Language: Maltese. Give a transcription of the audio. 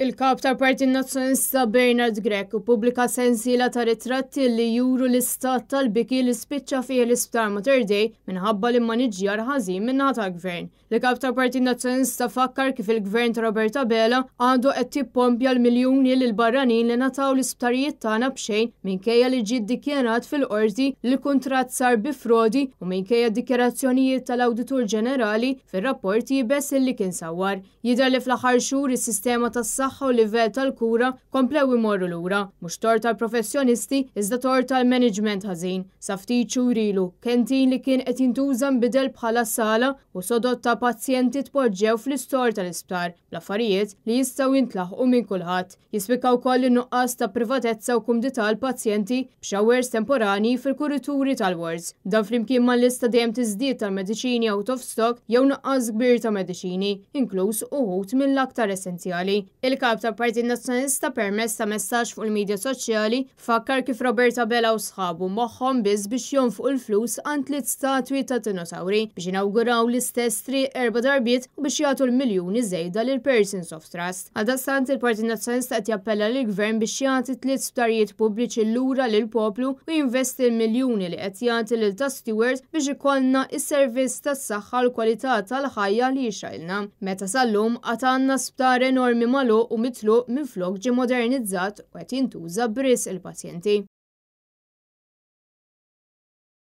Il-kap ta' Parti Nazzjonista Bernard Grek u pubblika sensiela ta' ritratti li juru l-istat tal-biki li spiċċa fih l-isptar Materdej minħabba li maniġjar ħażin minnaħa ta' gvern. Il-kap ta' Parti nazjonista fakkar kif il-gvern ta' Roberta Bela għandu qed tippompja l-miljuni lil barranin li nataw l-isptarijiet tagħna b'xejn minkejja li ġiet dikjenat fil-qorti li kuntratt sar bi frodi u minkejja dikjerazzjonijiet tal-Awditur Ġenerali fir rapporti jibes illi kien sawar. Jidher li fl-aħħar xhur is-sistema tas tagħhom u livell tal-kura komplew imorru lura, mhux tort tal-professjonisti iżda tort tal-management ħażin. Saftiċu rilu, kentin li kien qed jintuża mbidel bħala sala u sodot ta' pazjenti tpoġġew fl-istor tal-isptar, l-affarijiet li jistgħu jintlaħqu minn kulħadd. Jispika wkoll in-nuqqas ta' privatezza u kumdità l-pazjenti b'xawers temporani fil-kurituri tal-wards. Dan flimkien ma' lista dejjem tiżdied tal-mediċini out of stock jew nuqqas kbir ta' mediċini, inkluż uħut mill-aktar essenzjali. Il Il-kap ta' parti nazjonista permess ta' messaġġ fuq il-medja soċjali fakkar kif Roberta Bella u sħabu moħħom biss biex jonfqu l-flus għand t statwi ta' dinosauri biex inawguraw l-istess erba' darbiet u biex jagħtu l-miljuni żejda l Persons of Trust. Għaldastant il parti nazjonista qed jappella lill-Gvern biex jagħti tliet publiċi pubbliċi lura lill-poplu u jinvesti l-miljuni li qed jagħti lil ta' Stewart biex ikollna is-servizz tas-saħħa l-kwalità tal-ħajja li jxajlna. Meta sal-lum għatanna sptar enormi malu u mitluq minn flok ġi modernizzat u qed jintuża bris il-pazjenti.